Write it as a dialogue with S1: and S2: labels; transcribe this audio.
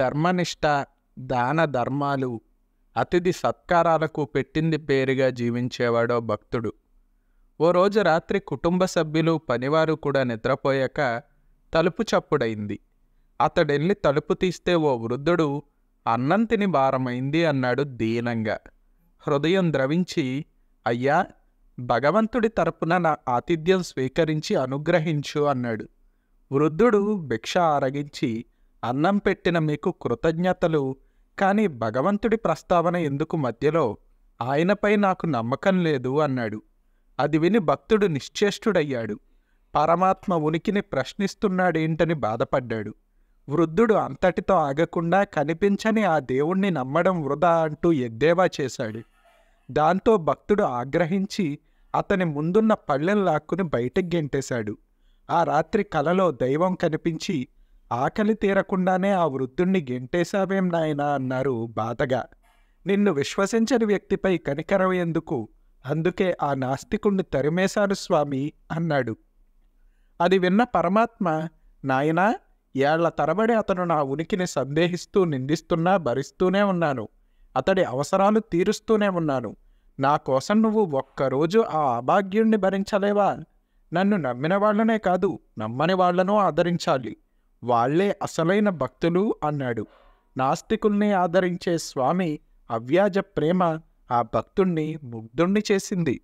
S1: ధర్మనిష్ట దాన ధర్మాలు అతిథి సత్కారాలకు పెట్టింది పేరుగా జీవించేవాడో భక్తుడు ఓ రోజు రాత్రి కుటుంబ సభ్యులు పనివారు కూడా నిద్రపోయాక తలుపు చప్పుడైంది అతడెళ్ళి తలుపు తీస్తే ఓ వృద్ధుడు అన్నం తిని భారమైంది అన్నాడు దీనంగా హృదయం ద్రవించి అయ్యా భగవంతుడి తరపున నా ఆతిథ్యం స్వీకరించి అనుగ్రహించు అన్నాడు వృద్ధుడు భిక్ష ఆరగించి అన్నం పెట్టిన మీకు కృతజ్ఞతలు కానీ భగవంతుడి ప్రస్తావన ఎందుకు మధ్యలో ఆయనపై నాకు నమ్మకం లేదు అన్నాడు అది విని భక్తుడు నిశ్చేష్టుడయ్యాడు పరమాత్మ ఉనికిని ప్రశ్నిస్తున్నాడేంటని బాధపడ్డాడు వృద్ధుడు అంతటితో ఆగకుండా కనిపించని ఆ దేవుణ్ణి నమ్మడం వృధా అంటూ ఎద్దేవా చేశాడు దాంతో భక్తుడు ఆగ్రహించి అతని ముందున్న పళ్ళెం లాక్కుని బయటకు గెంటేశాడు ఆ రాత్రి కలలో దైవం కనిపించి ఆకలి తీరకుండానే ఆ వృద్ధుణ్ణి గెంటేశావేం నాయనా అన్నారు బాధగా నిన్ను విశ్వసించని వ్యక్తిపై కనికరం ఎందుకు అందుకే ఆ నాస్తికుణ్ణి తరిమేశారు స్వామి అన్నాడు అది విన్న పరమాత్మ నాయనా ఏళ్ల తరబడి అతను నా ఉనికిని సందేహిస్తూ నిందిస్తున్నా భరిస్తూనే ఉన్నాను అతడి అవసరాలు తీరుస్తూనే ఉన్నాను నా కోసం నువ్వు ఒక్కరోజు ఆ అభాగ్యుణ్ణి భరించలేవా నన్ను నమ్మిన వాళ్లనే కాదు నమ్మని వాళ్లను ఆదరించాలి వాళ్లే అసలైన భక్తులు అన్నాడు నాస్తికుల్ని ఆదరించే స్వామి అవ్యాజ ప్రేమ ఆ భక్తుణ్ణి ముగ్ధుణ్ణి చేసింది